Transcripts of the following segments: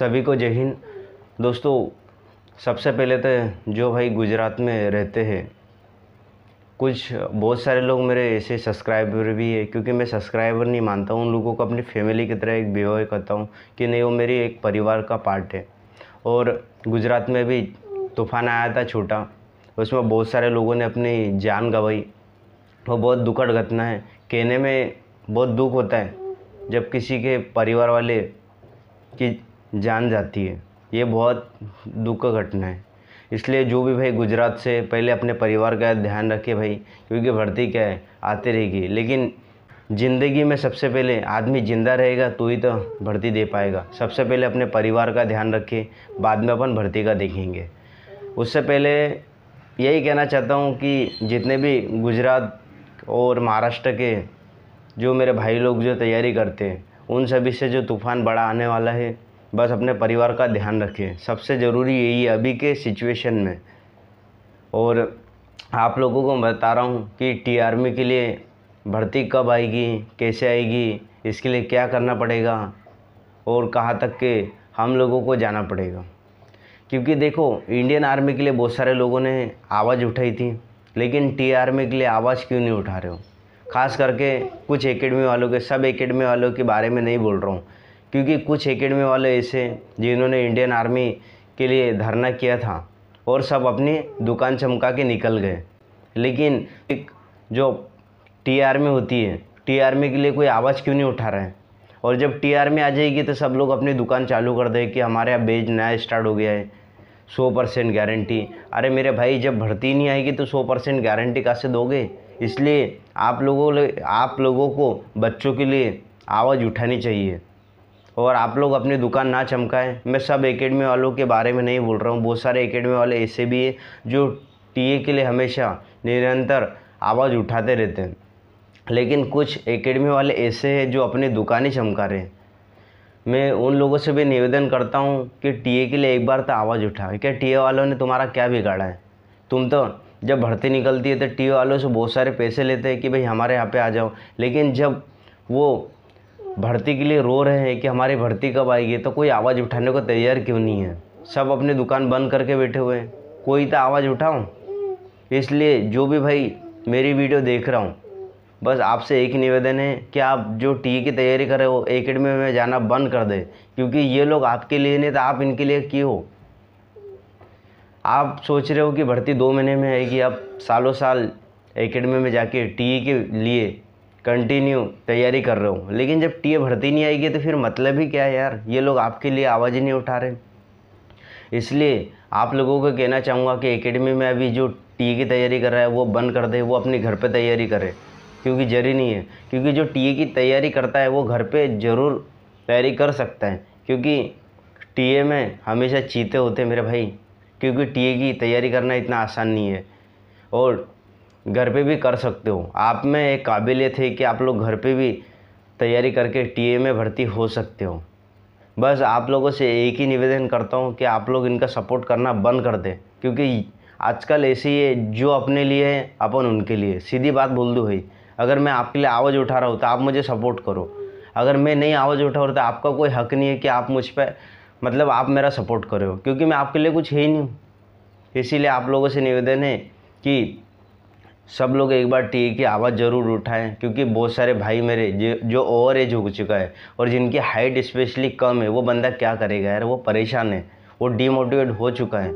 सभी को जय हिंद दोस्तों सबसे पहले तो जो भाई गुजरात में रहते हैं कुछ बहुत सारे लोग मेरे ऐसे सब्सक्राइबर भी है क्योंकि मैं सब्सक्राइबर नहीं मानता हूँ उन लोगों को अपनी फैमिली की तरह एक बिहेव करता हूँ कि नहीं वो मेरी एक परिवार का पार्ट है और गुजरात में भी तूफान आया था छोटा उसमें बहुत सारे लोगों ने अपनी जान गंवाई वो बहुत दुखद घटना है कहने में बहुत दुख होता है जब किसी के परिवार वाले की जान जाती है ये बहुत दुख का घटना है इसलिए जो भी भाई गुजरात से पहले अपने परिवार का ध्यान रखे भाई क्योंकि भर्ती क्या है आते रहेगी लेकिन ज़िंदगी में सबसे पहले आदमी ज़िंदा रहेगा तो ही तो भर्ती दे पाएगा सबसे पहले अपने परिवार का ध्यान रखें बाद में अपन भर्ती का देखेंगे उससे पहले यही कहना चाहता हूँ कि जितने भी गुजरात और महाराष्ट्र के जो मेरे भाई लोग जो तैयारी करते हैं उन सभी से जो तूफ़ान बड़ा आने वाला है बस अपने परिवार का ध्यान रखिए सबसे ज़रूरी यही है अभी के सिचुएशन में और आप लोगों को बता रहा हूँ कि टी आर्मी के लिए भर्ती कब आएगी कैसे आएगी इसके लिए क्या करना पड़ेगा और कहाँ तक के हम लोगों को जाना पड़ेगा क्योंकि देखो इंडियन आर्मी के लिए बहुत सारे लोगों ने आवाज़ उठाई थी लेकिन टी आर्मी के लिए आवाज़ क्यों नहीं उठा रहे हो खास करके कुछ एकेडमी वालों के सब एकेडमी वालों के बारे में नहीं बोल रहा हूँ क्योंकि कुछ एकेडमी वाले ऐसे जिन्होंने इंडियन आर्मी के लिए धरना किया था और सब अपनी दुकान चमका के निकल गए लेकिन एक जो टी आर्मी होती है टी आर्मी के लिए कोई आवाज़ क्यों नहीं उठा रहा है और जब टी आर्मी आ जाएगी तो सब लोग अपनी दुकान चालू कर दें कि हमारे यहाँ बेज नया स्टार्ट हो गया है सौ परसेंट गारंटी अरे मेरे भाई जब भर्ती नहीं आएगी तो सौ परसेंट गारंटी कहाँ से दोगे इसलिए आप लोगों आप लोगों को बच्चों के लिए आवाज़ उठानी चाहिए और आप लोग अपनी दुकान ना चमकाएं मैं सब एकेडमी वालों के बारे में नहीं बोल रहा हूँ बहुत सारे एकेडमी वाले ऐसे भी हैं जो टीए के लिए हमेशा निरंतर आवाज़ उठाते रहते हैं लेकिन कुछ एकेडमी वाले ऐसे हैं जो अपनी दुकान ही चमका रहे हैं मैं उन लोगों से भी निवेदन करता हूँ कि टीए के लिए एक बार तो आवाज़ उठाए क्या टी वालों ने तुम्हारा क्या बिगाड़ा है तुम तो जब भर्ती निकलती है तो टी वालों से बहुत सारे पैसे लेते हैं कि भाई हमारे यहाँ पे आ जाओ लेकिन जब वो भर्ती के लिए रो रहे हैं कि हमारी भर्ती कब आएगी तो कोई आवाज़ उठाने को तैयार क्यों नहीं है सब अपनी दुकान बंद करके बैठे हुए हैं कोई तो आवाज़ उठाओ इसलिए जो भी भाई मेरी वीडियो देख रहा हूँ बस आपसे एक निवेदन है कि आप जो टी की तैयारी कर रहे हो एकेडमी में जाना बंद कर दें क्योंकि ये लोग आपके लिए नहीं तो आप इनके लिए की हो आप सोच रहे हो कि भर्ती दो महीने में आएगी आप सालों साल एकेडमी में जाके टी के लिए कंटिन्यू तैयारी कर रहा हूँ लेकिन जब टी भर्ती नहीं आएगी तो फिर मतलब ही क्या है यार ये लोग आपके लिए आवाज़ ही नहीं उठा रहे इसलिए आप लोगों को कहना चाहूँगा कि एकेडमी में अभी जो टी की तैयारी कर रहा है वो बंद कर दे वो अपने घर पे तैयारी करे क्योंकि जरूरी नहीं है क्योंकि जो टी की तैयारी करता है वो घर पे ज़रूर तैयारी कर सकता है क्योंकि टी में हमेशा चीते होते हैं मेरे भाई क्योंकि टी की तैयारी करना इतना आसान नहीं है और घर पे भी कर सकते हो आप में एक काबिलियत है कि आप लोग घर पे भी तैयारी करके ए में भर्ती हो सकते हो बस आप लोगों से एक ही निवेदन करता हूँ कि आप लोग इनका सपोर्ट करना बंद कर दें क्योंकि आजकल ऐसे ही है जो अपने लिए है अपन उनके लिए सीधी बात बोल दूँ भाई अगर मैं आपके लिए आवाज़ उठा रहा हूँ तो आप मुझे सपोर्ट करो अगर मैं नहीं आवाज़ उठा रहा तो आपका कोई हक नहीं है कि आप मुझ पर मतलब आप मेरा सपोर्ट करो क्योंकि मैं आपके लिए कुछ है ही नहीं हूँ इसीलिए आप लोगों से निवेदन है कि सब लोग एक बार टीए की आवाज़ ज़रूर उठाएं क्योंकि बहुत सारे भाई मेरे जो जो ओवर एज हो चुका है और जिनकी हाइट स्पेशली कम है वो बंदा क्या करेगा यार वो परेशान है वो डीमोटिवेट हो चुका है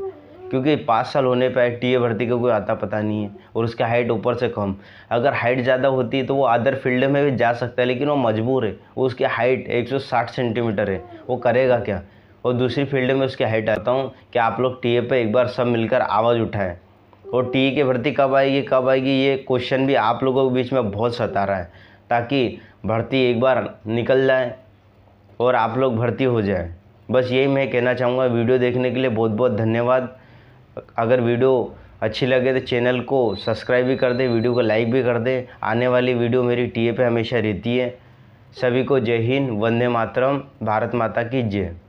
क्योंकि पाँच साल होने पर टी ए भर्ती का कोई आता पता नहीं है और उसकी हाइट ऊपर से कम अगर हाइट ज़्यादा होती है तो वो अदर फील्ड में भी जा सकता है लेकिन वो मजबूर है वो उसकी हाइट एक सेंटीमीटर है वो करेगा क्या और दूसरी फील्ड में उसकी हाइट आता हूँ कि आप लोग टी पे पर एक बार सब मिलकर आवाज़ उठाएँ और टी की भर्ती कब आएगी कब आएगी ये क्वेश्चन भी आप लोगों के बीच में बहुत सता रहा है ताकि भर्ती एक बार निकल जाए और आप लोग भर्ती हो जाए बस यही मैं कहना चाहूँगा वीडियो देखने के लिए बहुत बहुत धन्यवाद अगर वीडियो अच्छी लगे तो चैनल को सब्सक्राइब भी कर दे वीडियो को लाइक भी कर दे आने वाली वीडियो मेरी टीए पे हमेशा रहती है सभी को जय हिंद वंदे मातरम भारत माता की जय